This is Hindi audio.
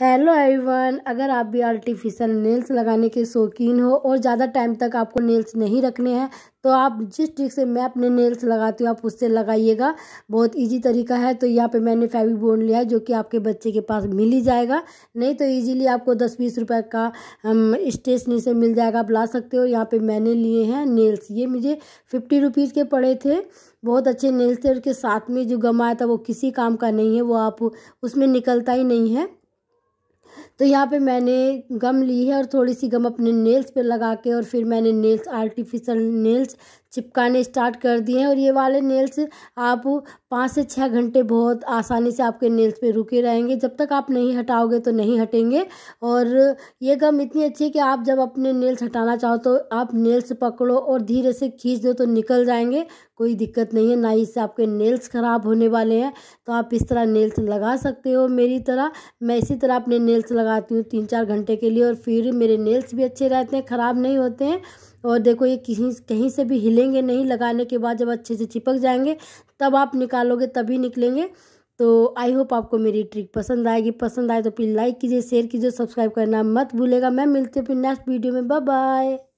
हेलो एवरीवन अगर आप भी आर्टिफिशियल नेल्स लगाने के शौकीन हो और ज़्यादा टाइम तक आपको नेल्स नहीं रखने हैं तो आप जिस ट्रिक से मैं अपने नेल्स लगाती हूँ आप उससे लगाइएगा बहुत इजी तरीका है तो यहाँ पे मैंने फेवी बोर्ड लिया है जो कि आपके बच्चे के पास मिल ही जाएगा नहीं तो इजीली आपको दस बीस रुपए का स्टेशनरी से मिल जाएगा आप ला सकते हो यहाँ पे मैंने लिए हैं नेल्स ये मुझे फिफ्टी रुपीज़ के पड़े थे बहुत अच्छे नेल्स थे उसके साथ में जो गमाया था वो किसी काम का नहीं है वो आप उसमें निकलता ही नहीं है तो यहाँ पे मैंने गम ली है और थोड़ी सी गम अपने नेल्स पे लगा के और फिर मैंने नेल्स आर्टिफिशियल नेल्स चिपकाने स्टार्ट कर दिए हैं और ये वाले नेल्स आप पाँच से छः घंटे बहुत आसानी से आपके नेल्स पे रुके रहेंगे जब तक आप नहीं हटाओगे तो नहीं हटेंगे और ये गम इतनी अच्छी है कि आप जब अपने नेल्स हटाना चाहो तो आप नेल्स पकड़ो और धीरे से खींच दो तो निकल जाएंगे कोई दिक्कत नहीं है ना ही इससे आपके नेल्स ख़राब होने वाले हैं तो आप इस तरह नेल्स लगा सकते हो मेरी तरह मैं इसी तरह अपने नेल्स लगाती हूँ तीन चार घंटे के लिए और फिर मेरे नेल्स भी अच्छे रहते हैं ख़राब नहीं होते हैं और देखो ये कहीं कहीं से भी हिलेंगे नहीं लगाने के बाद जब अच्छे से चिपक जाएंगे तब आप निकालोगे तभी निकलेंगे तो आई होप आपको मेरी ट्रिक पसंद आएगी पसंद आए तो प्लीज़ लाइक कीजिए शेयर कीजिए सब्सक्राइब करना मत भूलेगा मैं मिलती हूँ फिर नेक्स्ट वीडियो में बाय बाय